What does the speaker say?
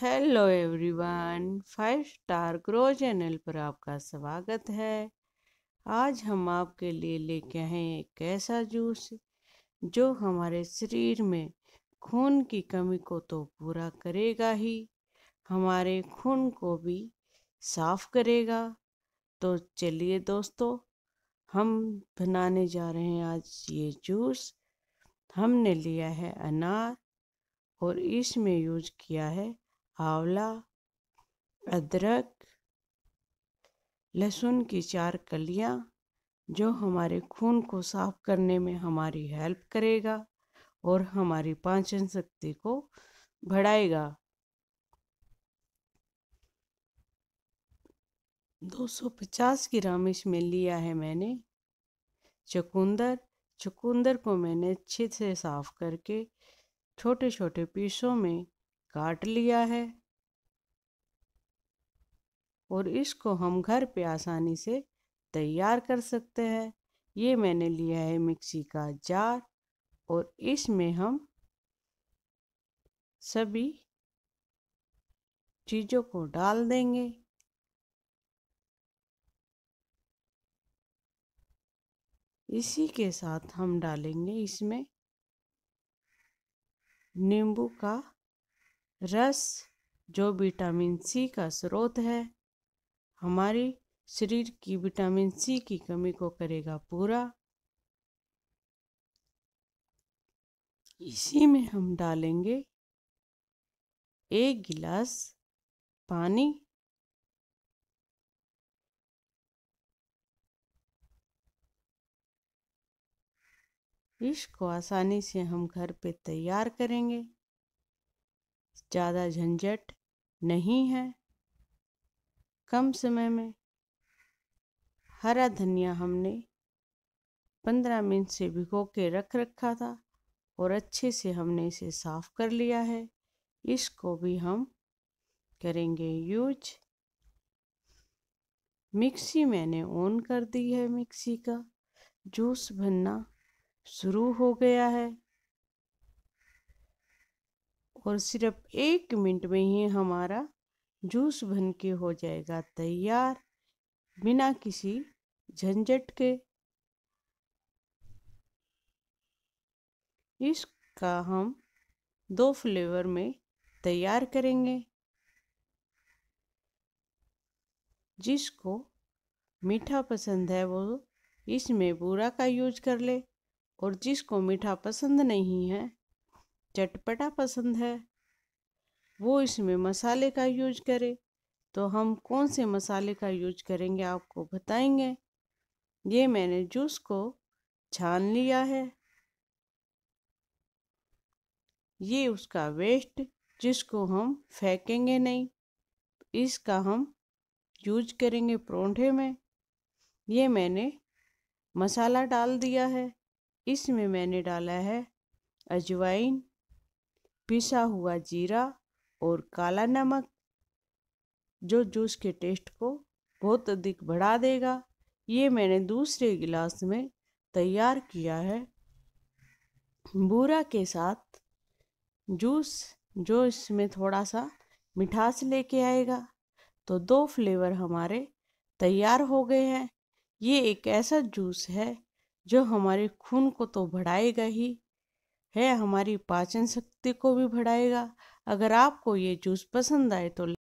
hello everyone five star grow channel पर आपका स्वागत है आज हम आपके लिए लेके आए एक ऐसा जूस जो हमारे शरीर में खून की कमी को तो पूरा करेगा ही हमारे खून को भी साफ करेगा तो चलिए दोस्तों हम बनाने जा रहे हैं आज ये जूस हमने लिया है अनार और इसमें यूज किया है आंवला अदरक लहसुन की चार कलियां जो हमारे खून को साफ करने में हमारी हेल्प करेगा और हमारी पाचन शक्ति को बढ़ाएगा दो सौ पचास ग्राम इसमें लिया है मैंने चकुंदर चुकंदर को मैंने अच्छे से साफ करके छोटे छोटे पीसों में काट लिया है और इसको हम घर पे आसानी से तैयार कर सकते हैं ये मैंने लिया है मिक्सी का जार और इसमें हम सभी चीज़ों को डाल देंगे इसी के साथ हम डालेंगे इसमें नींबू का रस जो विटामिन सी का स्रोत है हमारे शरीर की विटामिन सी की कमी को करेगा पूरा इसी में हम डालेंगे एक गिलास पानी इसको आसानी से हम घर पे तैयार करेंगे ज़्यादा झंझट नहीं है कम समय में हरा धनिया हमने पंद्रह मिनट से भिगो के रख रखा था और अच्छे से हमने इसे साफ़ कर लिया है इसको भी हम करेंगे यूज मिक्सी मैंने ऑन कर दी है मिक्सी का जूस बनना शुरू हो गया है और सिर्फ एक मिनट में ही हमारा जूस बन के हो जाएगा तैयार बिना किसी झंझट के इसका हम दो फ्लेवर में तैयार करेंगे जिसको मीठा पसंद है वो इसमें बूरा का यूज कर ले और जिसको मीठा पसंद नहीं है चटपटा पसंद है वो इसमें मसाले का यूज करे तो हम कौन से मसाले का यूज करेंगे आपको बताएंगे ये मैंने जूस को छान लिया है ये उसका वेस्ट जिसको हम फेंकेंगे नहीं इसका हम यूज करेंगे परोंठे में ये मैंने मसाला डाल दिया है इसमें मैंने डाला है अजवाइन पिसा हुआ जीरा और काला नमक जो जूस के टेस्ट को बहुत अधिक बढ़ा देगा ये मैंने दूसरे गिलास में तैयार किया है बूरा के साथ जूस जो इसमें थोड़ा सा मिठास लेके आएगा तो दो फ्लेवर हमारे तैयार हो गए हैं ये एक ऐसा जूस है जो हमारे खून को तो बढ़ाएगा ही है हमारी पाचन शक्ति को भी बढ़ाएगा अगर आपको ये जूस पसंद आए तो